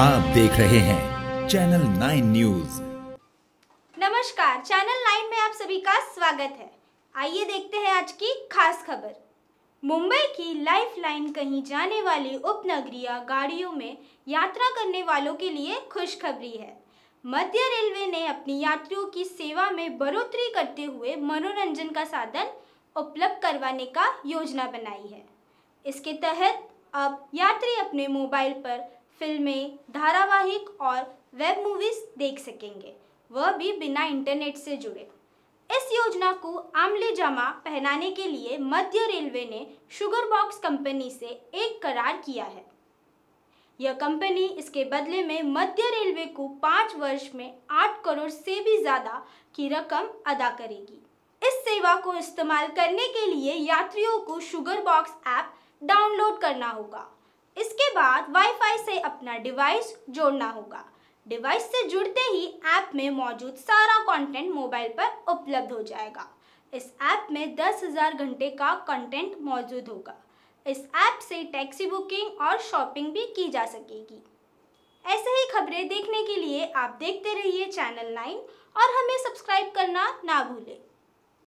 आप देख रहे हैं चैनल नाइन न्यूज नमस्कार चैनल नाइन में आप सभी का स्वागत है आइए देखते हैं आज की खास खबर मुंबई की लाइफ लाइन कहीं जाने वाली उपनगरीय गाड़ियों में यात्रा करने वालों के लिए खुशखबरी है मध्य रेलवे ने अपनी यात्रियों की सेवा में बढ़ोतरी करते हुए मनोरंजन का साधन उपलब्ध करवाने का योजना बनाई है इसके तहत अब यात्री अपने मोबाइल पर फिल्में धारावाहिक और वेब मूवीज देख सकेंगे वह भी बिना इंटरनेट से जुड़े इस योजना को आमले जमा पहनाने के लिए मध्य रेलवे ने शुगर बॉक्स कंपनी से एक करार किया है यह कंपनी इसके बदले में मध्य रेलवे को पाँच वर्ष में आठ करोड़ से भी ज़्यादा की रकम अदा करेगी इस सेवा को इस्तेमाल करने के लिए यात्रियों को शुगर बॉक्स ऐप डाउनलोड करना होगा इसके बाद वाईफाई से अपना डिवाइस जोड़ना होगा डिवाइस से जुड़ते ही ऐप में मौजूद सारा कंटेंट मोबाइल पर उपलब्ध हो जाएगा इस ऐप में दस हज़ार घंटे का कंटेंट मौजूद होगा इस ऐप से टैक्सी बुकिंग और शॉपिंग भी की जा सकेगी ऐसे ही खबरें देखने के लिए आप देखते रहिए चैनल नाइन और हमें सब्सक्राइब करना ना भूलें